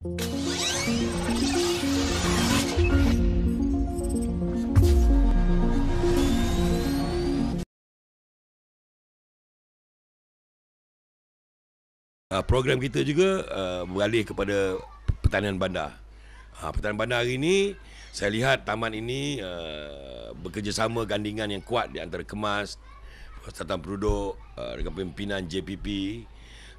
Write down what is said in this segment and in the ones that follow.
Ah, program kita juga ah, beralih kepada pertanian bandar. Ah, pertanian bandar hari ini, saya lihat taman ini bekerjasama gandingan yang kuat di antara Kemas, Persatuan Penduduk dengan pimpinan JPP.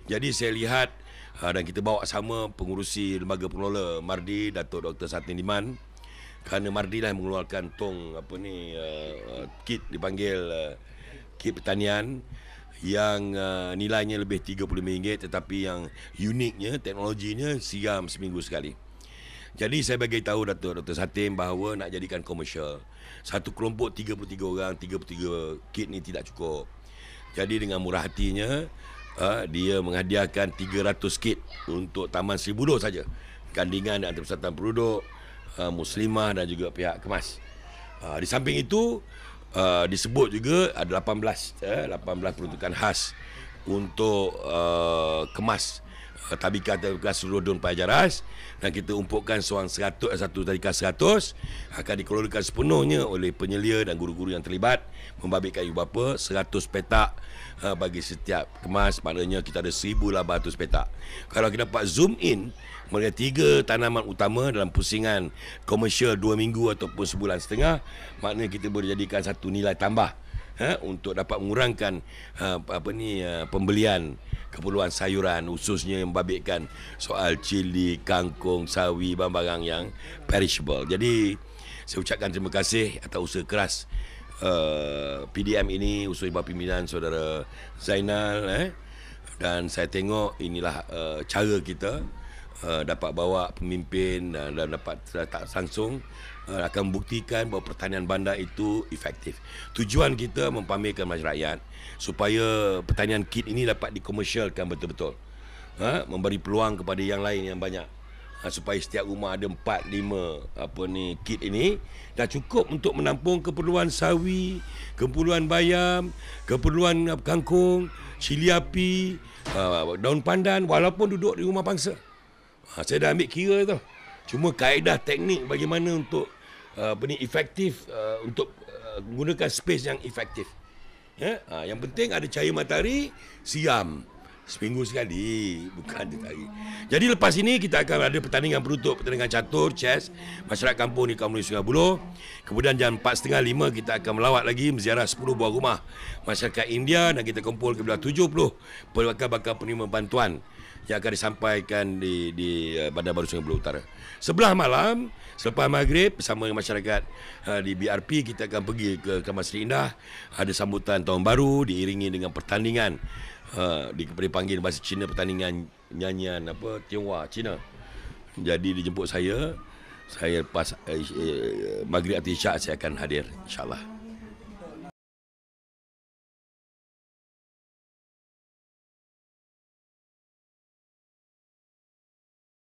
Jadi saya lihat uh, dan kita bawa sama pengurusi lembaga pengelola Mardi Datuk Dr Satin Diman kerana Mardi lah mengeluarkan tong apa ni uh, kit dipanggil uh, kit pertanian yang uh, nilainya lebih 30 ringgit tetapi yang uniknya teknologinya siam seminggu sekali. Jadi saya bagi tahu Datuk Dr Satin bahawa nak jadikan komersial. Satu kelompok 33 orang, 33 kit ni tidak cukup. Jadi dengan murah hatinya Uh, dia menghadiahkan 300 kit untuk Taman Sri Budo saja. Gandingan dan antara persatuan penduduk, uh, muslimah dan juga pihak kemas. Uh, di samping itu, uh, disebut juga ada 18, eh, 18 peruntukan khas untuk uh, kemas tabika eh, tabika seluruh dun jaras, dan kita umpukkan seorang 100 eh, satu tabika 100 akan dikelolakan sepenuhnya oleh penyelia dan guru-guru yang terlibat membabitkan ibu bapa 100 petak uh, bagi setiap kemas maknanya kita ada 1800 petak kalau kita dapat zoom in mereka tiga tanaman utama dalam pusingan komersial dua minggu ataupun sebulan setengah maknanya kita boleh jadikan satu nilai tambah ha, untuk dapat mengurangkan ha, apa ni ha, pembelian keperluan sayuran khususnya yang membabitkan soal cili, kangkung, sawi, barang-barang yang perishable. Jadi saya ucapkan terima kasih atas usaha keras uh, ha, PDM ini usul ibu pimpinan saudara Zainal eh? dan saya tengok inilah uh, cara kita uh, dapat bawa pemimpin uh, dan dapat tak sangsung uh, akan buktikan bahawa pertanian bandar itu efektif. Tujuan kita mempamerkan masyarakat supaya pertanian kit ini dapat dikomersialkan betul-betul. Ha, memberi peluang kepada yang lain yang banyak ha, supaya setiap rumah ada 4 5 apa ni kit ini dah cukup untuk menampung keperluan sawi, keperluan bayam, keperluan kangkung, cili api, ha, daun pandan walaupun duduk di rumah pangsa. Ha, saya dah ambil kira tu. Cuma kaedah teknik bagaimana untuk uh, apa uh, ni efektif uh, untuk uh, gunakan space yang efektif. yeah? ha, yang penting ada cahaya matahari, siam. Seminggu sekali Bukan dia tarik Jadi lepas ini kita akan ada pertandingan penutup Pertandingan catur, chess Masyarakat kampung di Kampung Sungai Buloh Kemudian jam 4.30-5 kita akan melawat lagi Menziarah 10 buah rumah Masyarakat India Dan kita kumpul ke belah 70 Pelbakar-bakar penerima bantuan Yang akan disampaikan di, di eh, Bandar Baru Sungai Buloh Utara Sebelah malam Selepas maghrib bersama masyarakat eh, di BRP Kita akan pergi ke Kamar Seri Indah Ada sambutan tahun baru Diiringi dengan pertandingan Ha, dipanggil bahasa Cina pertandingan nyanyian apa Tionghoa Cina. Jadi dijemput saya. Saya pas eh, eh, Maghrib Atisha saya akan hadir insyaAllah.